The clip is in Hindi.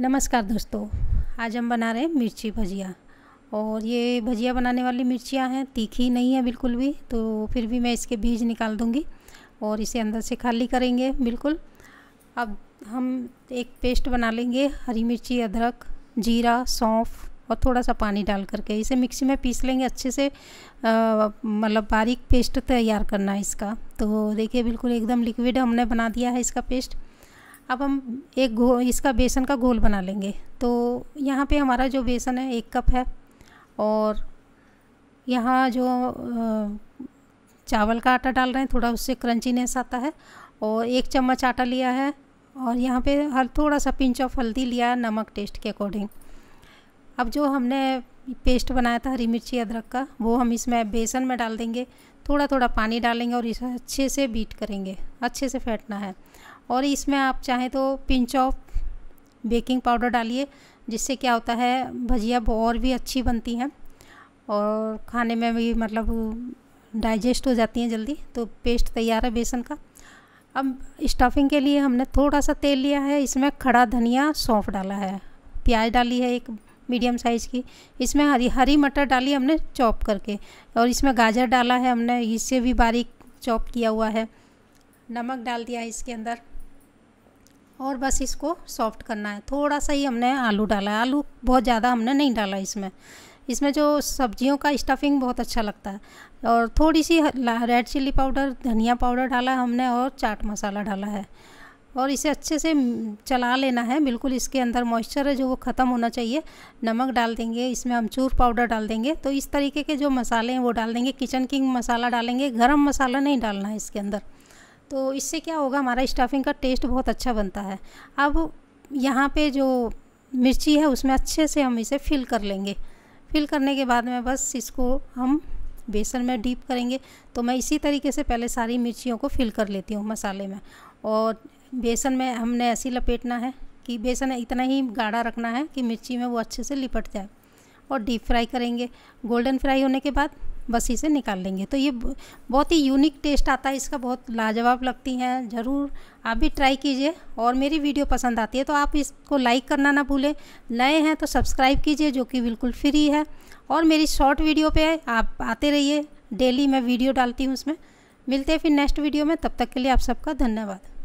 नमस्कार दोस्तों आज हम बना रहे हैं मिर्ची भजिया और ये भजिया बनाने वाली मिर्चियाँ हैं तीखी नहीं है बिल्कुल भी तो फिर भी मैं इसके बीज निकाल दूँगी और इसे अंदर से खाली करेंगे बिल्कुल अब हम एक पेस्ट बना लेंगे हरी मिर्ची अदरक जीरा सौंफ और थोड़ा सा पानी डाल करके इसे मिक्सी में पीस लेंगे अच्छे से मतलब बारीक पेस्ट तैयार करना है इसका तो देखिए बिल्कुल एकदम लिक्विड हमने बना दिया है इसका पेस्ट अब हम एक घो इसका बेसन का घोल बना लेंगे तो यहाँ पे हमारा जो बेसन है एक कप है और यहाँ जो चावल का आटा डाल रहे हैं थोड़ा उससे क्रंचीनेस आता है और एक चम्मच आटा लिया है और यहाँ पे हल थोड़ा सा पिंच ऑफ हल्दी लिया है नमक टेस्ट के अकॉर्डिंग अब जो हमने पेस्ट बनाया था हरी मिर्ची अदरक का वो हम इसमें बेसन में डाल देंगे थोड़ा थोड़ा पानी डालेंगे और इसे अच्छे से बीट करेंगे अच्छे से फेंटना है और इसमें आप चाहें तो पिंच ऑफ बेकिंग पाउडर डालिए जिससे क्या होता है भजिया और भी अच्छी बनती हैं और खाने में भी मतलब डाइजेस्ट हो जाती हैं जल्दी तो पेस्ट तैयार है बेसन का अब स्टफिंग के लिए हमने थोड़ा सा तेल लिया है इसमें खड़ा धनिया सौंफ डाला है प्याज डाली है एक मीडियम साइज़ की इसमें हरी हरी मटर डाली हमने चॉप करके और इसमें गाजर डाला है हमने इससे भी बारीक चॉप किया हुआ है नमक डाल दिया है इसके अंदर और बस इसको सॉफ्ट करना है थोड़ा सा ही हमने आलू डाला है आलू बहुत ज़्यादा हमने नहीं डाला इसमें इसमें जो सब्जियों का स्टफिंग बहुत अच्छा लगता है और थोड़ी सी रेड चिल्ली पाउडर धनिया पाउडर डाला है हमने और चाट मसाला डाला है और इसे अच्छे से चला लेना है बिल्कुल इसके अंदर मॉइस्चर है जो वो ख़त्म होना चाहिए नमक डाल देंगे इसमें अमचूर पाउडर डाल देंगे तो इस तरीके के जो मसाले हैं वो डाल देंगे किचन किंग मसाला डालेंगे गरम मसाला नहीं डालना है इसके अंदर तो इससे क्या होगा हमारा स्टफिंग का टेस्ट बहुत अच्छा बनता है अब यहाँ पे जो मिर्ची है उसमें अच्छे से हम इसे फिल कर लेंगे फिल करने के बाद में बस इसको हम बेसन में डीप करेंगे तो मैं इसी तरीके से पहले सारी मिर्चियों को फिल कर लेती हूँ मसाले में और बेसन में हमने ऐसी लपेटना है कि बेसन इतना ही गाढ़ा रखना है कि मिर्ची में वो अच्छे से लिपट जाए और डीप फ्राई करेंगे गोल्डन फ्राई होने के बाद बस से निकाल लेंगे तो ये बहुत ही यूनिक टेस्ट आता है इसका बहुत लाजवाब लगती हैं ज़रूर आप भी ट्राई कीजिए और मेरी वीडियो पसंद आती है तो आप इसको लाइक करना ना भूलें नए हैं तो सब्सक्राइब कीजिए जो कि बिल्कुल फ्री है और मेरी शॉर्ट वीडियो पर आप आते रहिए डेली मैं वीडियो डालती हूँ उसमें मिलते हैं फिर नेक्स्ट वीडियो में तब तक के लिए आप सबका धन्यवाद